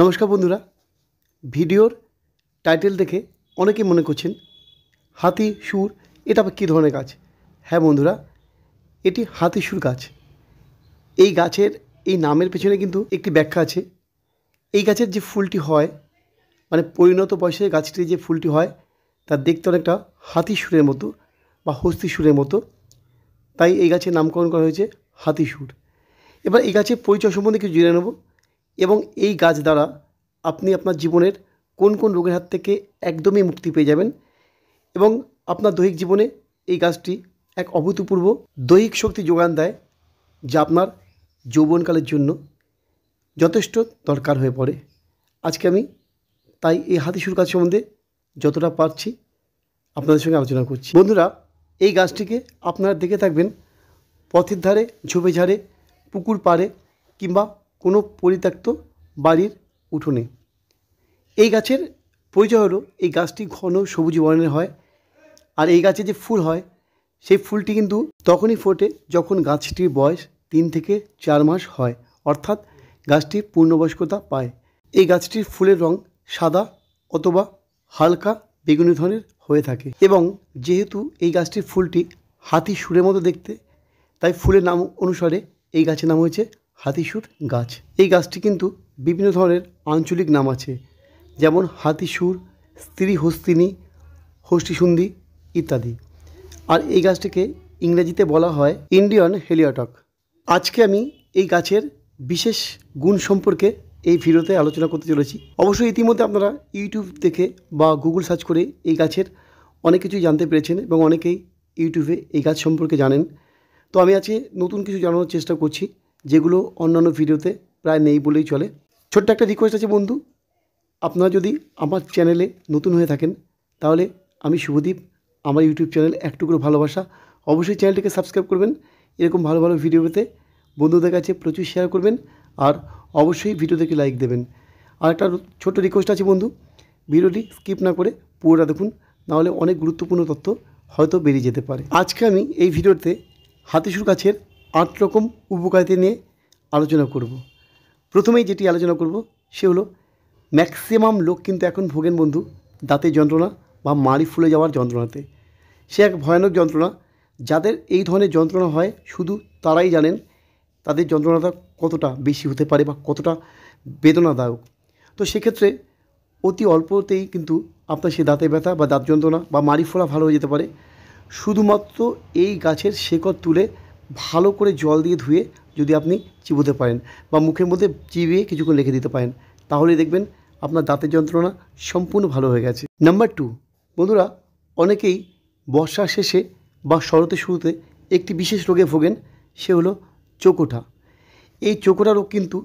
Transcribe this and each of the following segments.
নমস্কার বন্ধুরা ভিডিওর টাইটেল দেখে অনেকেই মনে করছেন হাতি সুর এটা আবার কী ধরনের গাছ হ্যাঁ বন্ধুরা এটি হাতি সুর গাছ এই গাছের এই নামের পেছনে কিন্তু একটি ব্যাখ্যা আছে এই গাছের যে ফুলটি হয় মানে পরিণত বয়সে গাছটির যে ফুলটি হয় তা দেখতে অনেকটা হাতি সুরের মতো বা হস্তি সুরের মতো তাই এই গাছের নামকরণ করা হয়েছে হাতি সুর এবার এই গাছের পরিচয় সম্বন্ধে কিছু জেনে নেবো এবং এই গাছ দ্বারা আপনি আপনার জীবনের কোন কোন রোগের হাত থেকে একদমই মুক্তি পেয়ে যাবেন এবং আপনার দৈহিক জীবনে এই গাছটি এক অভূতপূর্ব দৈহিক শক্তি যোগান দেয় যা আপনার যৌবনকালের জন্য যথেষ্ট দরকার হয়ে পড়ে আজকে আমি তাই এই হাতিশুর গাছ সম্বন্ধে যতটা পারছি আপনাদের সঙ্গে আলোচনা করছি বন্ধুরা এই গাছটিকে আপনারা দেখে থাকবেন পথের ধারে ঝোপে ঝাড়ে পুকুর পাড়ে কিংবা কোনো পরিত্যক্ত বাড়ির উঠোনে এই গাছের পরিচয় হলো এই গাছটি ঘন সবুজ বর্ণের হয় আর এই গাছে যে ফুল হয় সেই ফুলটি কিন্তু তখনই ফোটে যখন গাছটির বয়স তিন থেকে চার মাস হয় অর্থাৎ গাছটি পূর্ণবয়স্কতা পায় এই গাছটির ফুলের রং সাদা অথবা হালকা বেগুনি ধরনের হয়ে থাকে এবং যেহেতু এই গাছটির ফুলটি হাতি সুরের মতো দেখতে তাই ফুলের নাম অনুসারে এই গাছের নাম হয়েছে হাতিসুর গাছ এই গাছটি কিন্তু বিভিন্ন ধরনের আঞ্চলিক নাম আছে যেমন হাতিসুর স্ত্রী হস্তিনী হস্তিসন্ধি ইত্যাদি আর এই গাছটিকে ইংরেজিতে বলা হয় ইন্ডিয়ান হেলিওটক আজকে আমি এই গাছের বিশেষ গুণ সম্পর্কে এই ভিডিওতে আলোচনা করতে চলেছি অবশ্যই ইতিমধ্যে আপনারা ইউটিউব দেখে বা গুগল সার্চ করে এই গাছের অনেক কিছুই জানতে পেরেছেন এবং অনেকেই ইউটিউবে এই গাছ সম্পর্কে জানেন তো আমি আজকে নতুন কিছু জানানোর চেষ্টা করছি যেগুলো অন্যান্য ভিডিওতে প্রায় নেই বলেই চলে ছোট্ট একটা রিকোয়েস্ট আছে বন্ধু আপনারা যদি আমার চ্যানেলে নতুন হয়ে থাকেন তাহলে আমি শুভদীপ আমার ইউটিউব চ্যানেল একটুকরো ভালোবাসা অবশ্যই চ্যানেলটিকে সাবস্ক্রাইব করবেন এরকম ভালো ভালো ভিডিও পেতে বন্ধুদের কাছে প্রচুর শেয়ার করবেন আর অবশ্যই দেখে লাইক দেবেন আর একটা ছোট্ট রিকোয়েস্ট আছে বন্ধু ভিডিওটি স্কিপ না করে পুরোটা দেখুন নাহলে অনেক গুরুত্বপূর্ণ তথ্য হয়তো বেরিয়ে যেতে পারে আজকে আমি এই ভিডিওতে হাতিসুর গাছের আট রকম উপকারিতা নিয়ে আলোচনা করব। প্রথমেই যেটি আলোচনা করব সে হলো ম্যাক্সিমাম লোক কিন্তু এখন ভোগেন বন্ধু দাঁতের যন্ত্রণা বা মাড়ি ফুলে যাওয়ার যন্ত্রণাতে সে এক ভয়ানক যন্ত্রণা যাদের এই ধরনের যন্ত্রণা হয় শুধু তারাই জানেন তাদের যন্ত্রণাটা কতটা বেশি হতে পারে বা কতটা বেদনাদায়ক তো সেক্ষেত্রে অতি অল্পতেই কিন্তু আপনার সেই দাঁতে ব্যথা বা দাঁত যন্ত্রণা বা মাড়ি ফোলা ভালো হয়ে যেতে পারে শুধুমাত্র এই গাছের শেকড় তুলে ভালো করে জল দিয়ে ধুয়ে যদি আপনি চিবোতে পারেন বা মুখের মধ্যে চিবিয়ে কিছুক্ষণ রেখে দিতে পারেন তাহলে দেখবেন আপনার দাঁতের যন্ত্রণা সম্পূর্ণ ভালো হয়ে গেছে নাম্বার টু বন্ধুরা অনেকেই বর্ষার শেষে বা শরতের শুরুতে একটি বিশেষ রোগে ভোগেন সে হলো চোকোটা এই চোকোটা রোগ কিন্তু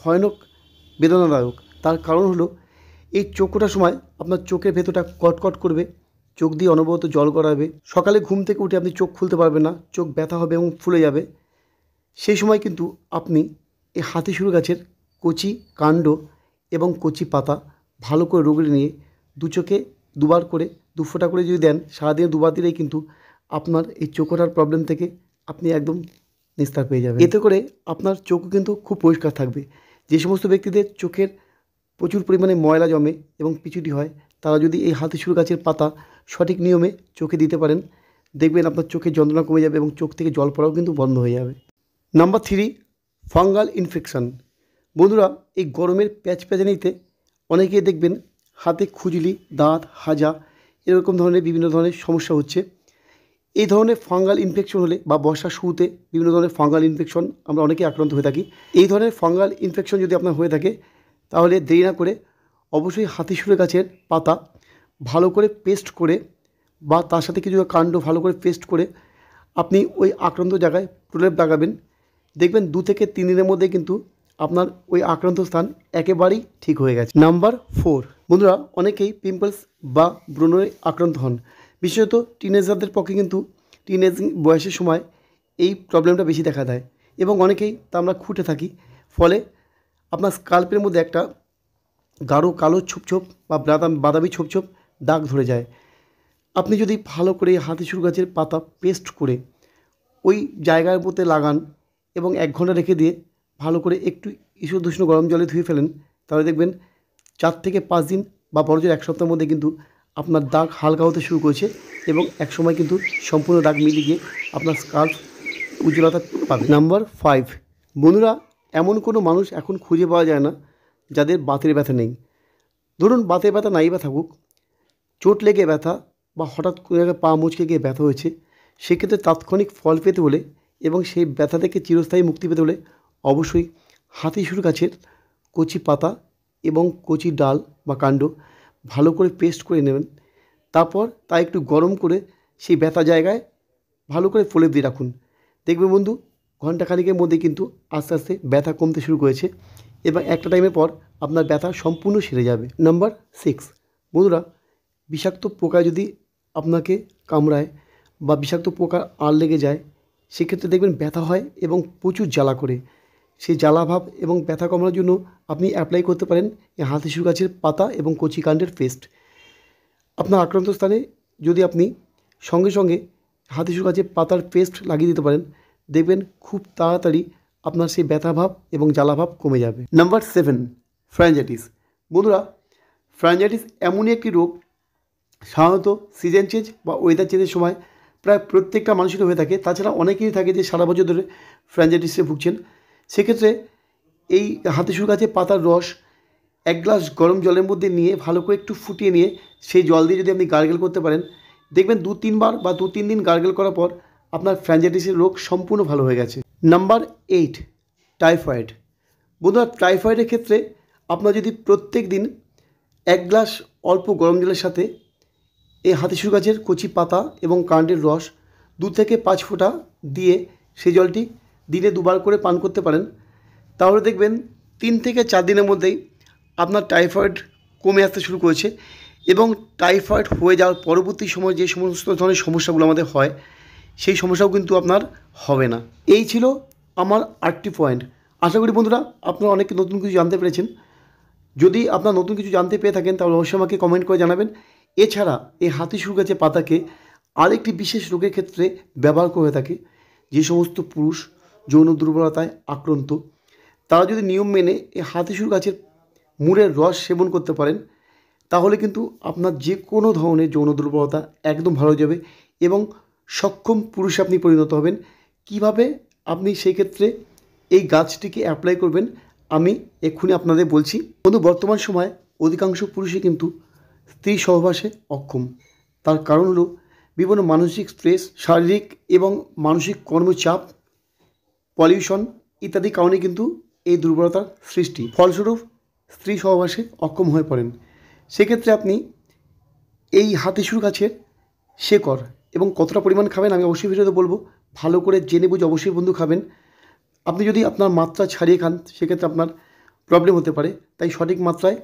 ভয়ানক বেদনাদায়ক তার কারণ হলো এই চোকোটার সময় আপনার চোখের ভেতরটা কটকট করবে চোখ দিয়ে অনবরত জল গড়াবে সকালে ঘুম থেকে উঠে আপনি চোখ খুলতে পারবেন না চোখ ব্যথা হবে এবং ফুলে যাবে সেই সময় কিন্তু আপনি এই হাতিসুর গাছের কচি কাণ্ড এবং কচি পাতা ভালো করে রোগড়ে নিয়ে দু চোখে দুবার করে দু করে যদি দেন সারাদিনে দুবার দিলেই কিন্তু আপনার এই চোখটার প্রবলেম থেকে আপনি একদম নিস্তার পেয়ে যাবেন এতে করে আপনার চোখও কিন্তু খুব পরিষ্কার থাকবে যে সমস্ত ব্যক্তিদের চোখের প্রচুর পরিমাণে ময়লা জমে এবং পিছুটি হয় তারা যদি এই হাতিসুর গাছের পাতা সঠিক নিয়মে চোখে দিতে পারেন দেখবেন আপনার চোখে যন্ত্রণা কমে যাবে এবং চোখ থেকে জল পড়াও কিন্তু বন্ধ হয়ে যাবে নাম্বার থ্রি ফাঙ্গাল ইনফেকশান বন্ধুরা এই গরমের প্যাচ প্যাচানিতে অনেকে দেখবেন হাতে খুজলি দাঁত হাজা এরকম ধরনের বিভিন্ন ধরনের সমস্যা হচ্ছে এই ধরনের ফাঙ্গাল ইনফেকশন হলে বা বর্ষার শুরুতে বিভিন্ন ধরনের ফাঙ্গাল ইনফেকশন আমরা অনেকে আক্রান্ত হয়ে থাকি এই ধরনের ফাঙ্গাল ইনফেকশন যদি আপনার হয়ে থাকে তাহলে দেরি না করে অবশ্যই হাতিশুরে গাছের পাতা ভালো করে পেস্ট করে বা তার সাথে কিছু কাণ্ড ভালো করে পেস্ট করে আপনি ওই আক্রান্ত জায়গায় প্রলেপ লাগাবেন দেখবেন দু থেকে তিন দিনের মধ্যে কিন্তু আপনার ওই আক্রান্ত স্থান একেবারেই ঠিক হয়ে গেছে নাম্বার ফোর বন্ধুরা অনেকেই পিম্পলস বা ব্রণে আক্রান্ত হন বিশেষত টিনেজারদের পক্ষে কিন্তু টিনেজ বয়সের সময় এই প্রবলেমটা বেশি দেখা দেয় এবং অনেকেই তা আমরা খুঁটে থাকি ফলে আপনার স্কাল্পের মধ্যে একটা গাঢ় কালো ছোপ বা বাদামি ছোপ দাগ ধরে যায় আপনি যদি ভালো করে হাতিসুর গাছের পাতা পেস্ট করে ওই জায়গার মধ্যে লাগান এবং এক ঘন্টা রেখে দিয়ে ভালো করে একটু ইসুদূষ্ণ গরম জলে ধুয়ে ফেলেন তাহলে দেখবেন চার থেকে পাঁচ দিন বা বরজের এক সপ্তাহের মধ্যে কিন্তু আপনার দাগ হালকা হতে শুরু করেছে এবং এক সময় কিন্তু সম্পূর্ণ দাগ মিলিয়ে গিয়ে আপনার স্কার্ফ উজ্জ্বলতা পাবে নাম্বার ফাইভ বন্ধুরা এমন কোনো মানুষ এখন খুঁজে পাওয়া যায় না যাদের বাতের ব্যথা নেই ধরুন বাতের ব্যথা নাই ব্যথা হোক চোট লেগে ব্যথা বা হঠাৎ করে পা মুচকে গিয়ে ব্যথা হয়েছে সেক্ষেত্রে তাৎক্ষণিক ফল পেতে হলে এবং সেই ব্যথা থেকে চিরস্থায়ী মুক্তি পেতে হলে অবশ্যই হাতিসুর গাছের কচি পাতা এবং কচি ডাল বা কাণ্ড ভালো করে পেস্ট করে নেবেন তারপর তা একটু গরম করে সেই ব্যথা জায়গায় ভালো করে ফলেপ দিয়ে রাখুন দেখবে বন্ধু ঘণ্টাখানিকের মধ্যে কিন্তু আস্তে আস্তে ব্যথা কমতে শুরু করেছে এবং একটা টাইমের পর আপনার ব্যথা সম্পূর্ণ সেরে যাবে নাম্বার সিক্স বন্ধুরা বিষাক্ত পোকা যদি আপনাকে কামড়ায় বা বিষাক্ত পোকার আর লেগে যায় সেক্ষেত্রে দেখবেন ব্যথা হয় এবং প্রচুর জ্বালা করে সেই জ্বালাভাব এবং ব্যথা কমানোর জন্য আপনি অ্যাপ্লাই করতে পারেন হাতিশু গাছের পাতা এবং কচি কাণ্ডের পেস্ট আপনার আক্রান্ত স্থানে যদি আপনি সঙ্গে সঙ্গে হাতিশু গাছের পাতার পেস্ট লাগিয়ে দিতে পারেন দেখবেন খুব তাড়াতাড়ি আপনার সেই ব্যথাভাব এবং জ্বালাভাব কমে যাবে নাম্বার সেভেন ফ্র্যাঞ্জাইটিস বন্ধুরা ফ্র্যাঞ্জাইটিস এমনই একটি রোগ সাধারণত সিজন চেঞ্জ বা ওয়েদার চেঞ্জের সময় প্রায় প্রত্যেকটা মানুষের হয়ে থাকে তাছাড়া অনেকেই থাকে যে সারা বছর ধরে ফ্র্যাঞ্জাইটিসে ভুগছেন সেক্ষেত্রে এই হাতে শুরু কাছে পাতার রস এক গ্লাস গরম জলের মধ্যে নিয়ে ভালো করে একটু ফুটিয়ে নিয়ে সেই জল দিয়ে যদি আপনি গার্গেল করতে পারেন দেখবেন দু তিনবার বা দু তিন দিন গার্গেল করার পর আপনার ফ্র্যাঞ্জাইটিসের রোগ সম্পূর্ণ ভালো হয়ে গেছে নাম্বার এইট টাইফয়েড বন্ধুরা টাইফয়েডের ক্ষেত্রে আপনার যদি প্রত্যেক দিন এক গ্লাস অল্প গরম জলের সাথে এই হাতিশু গাছের কচি পাতা এবং কাণ্ডের রস দু থেকে পাঁচ ফোঁটা দিয়ে সেই জলটি দিনে দুবার করে পান করতে পারেন তাহলে দেখবেন তিন থেকে চার দিনের মধ্যেই আপনার টাইফয়েড কমে আসতে শুরু করেছে এবং টাইফয়েড হয়ে যাওয়ার পরবর্তী সময় যে সমস্ত ধরনের সমস্যাগুলো আমাদের হয় সেই সমস্যাও কিন্তু আপনার হবে না এই ছিল আমার আটটি পয়েন্ট আশা করি বন্ধুরা আপনারা অনেক নতুন কিছু জানতে পেরেছেন যদি আপনার নতুন কিছু জানতে পেয়ে থাকেন তাহলে অবশ্যই আমাকে কমেন্ট করে জানাবেন এছাড়া এই হাতিসুর গাছের পাতাকে আরেকটি বিশেষ রোগের ক্ষেত্রে ব্যবহার করে থাকে যে সমস্ত পুরুষ যৌন দুর্বলতায় আক্রান্ত তারা যদি নিয়ম মেনে এই হাতিসুর গাছের মূরের রস সেবন করতে পারেন তাহলে কিন্তু আপনার যে কোনো ধরনের যৌন দুর্বলতা একদম ভালো যাবে এবং সক্ষম পুরুষ আপনি পরিণত হবেন কিভাবে আপনি সেই ক্ষেত্রে এই গাছটিকে অ্যাপ্লাই করবেন আমি এক্ষুনি আপনাদের বলছি কিন্তু বর্তমান সময়ে অধিকাংশ পুরুষই কিন্তু স্ত্রী সহবাসে অক্ষম তার কারণ হলো বিভিন্ন মানসিক স্ট্রেস শারীরিক এবং মানসিক কর্মচাপ পলিউশন ইত্যাদি কারণে কিন্তু এই দুর্বলতার সৃষ্টি ফলস্বরূপ স্ত্রী সহবাসে অক্ষম হয়ে পড়েন সেক্ষেত্রে আপনি এই হাতিসুর গাছের শেকড় এবং কতটা পরিমাণ খাবেন আমি অবশ্যই ভিডিওতে বলবো ভালো করে জেনে বুঝে অবশ্যই বন্ধু খাবেন আপনি যদি আপনার মাত্রা ছাড়িয়ে খান সেক্ষেত্রে আপনার প্রবলেম হতে পারে তাই সঠিক মাত্রায়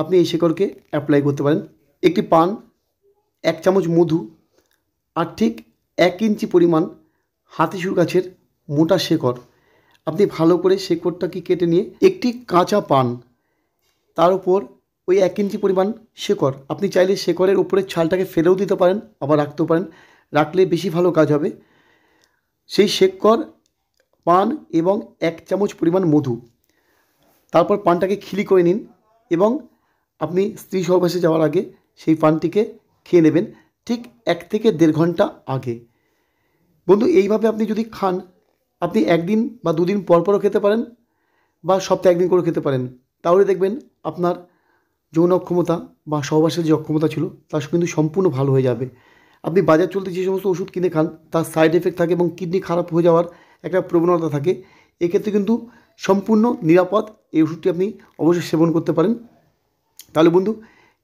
আপনি এই শেকড়কে অ্যাপ্লাই করতে পারেন একটি পান এক চামচ মধু আর ঠিক এক ইঞ্চি পরিমাণ হাতিসুর গাছের মোটা শেকড় আপনি ভালো করে শেকড়টাকে কেটে নিয়ে একটি কাঁচা পান তার উপর ওই এক ইঞ্চি পরিমাণ শেকড় আপনি চাইলে শেকড়ের উপরে ছালটাকে ফেলেও দিতে পারেন আবার রাখতেও পারেন রাখলে বেশি ভালো কাজ হবে সেই শেককর পান এবং এক চামচ পরিমাণ মধু তারপর পানটাকে খিলি করে নিন এবং আপনি স্ত্রী সহবাসে যাওয়ার আগে সেই পানটিকে খেয়ে নেবেন ঠিক এক থেকে দেড় ঘন্টা আগে বন্ধু এইভাবে আপনি যদি খান আপনি একদিন বা দুদিন পরপরও খেতে পারেন বা সপ্তাহে একদিন করে খেতে পারেন তাহলে দেখবেন আপনার যৌন অক্ষমতা বা সহবাসের যে অক্ষমতা ছিল তা কিন্তু সম্পূর্ণ ভালো হয়ে যাবে আপনি বাজার চলতে যে সমস্ত ওষুধ কিনে খান তার সাইড এফেক্ট থাকে এবং কিডনি খারাপ হয়ে যাওয়ার একটা প্রবণতা থাকে এক্ষেত্রে কিন্তু সম্পূর্ণ নিরাপদ এই ওষুধটি আপনি অবশ্যই সেবন করতে পারেন তাহলে বন্ধু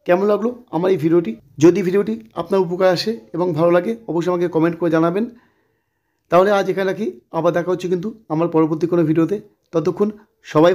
কেমন লাগলো আমার এই ভিডিওটি যদি ভিডিওটি আপনার উপকার আসে এবং ভালো লাগে অবশ্যই আমাকে কমেন্ট করে জানাবেন তাহলে আজ এখানে রাখি আবার দেখা হচ্ছে কিন্তু আমার পরবর্তী কোনো ভিডিওতে ততক্ষণ সবাই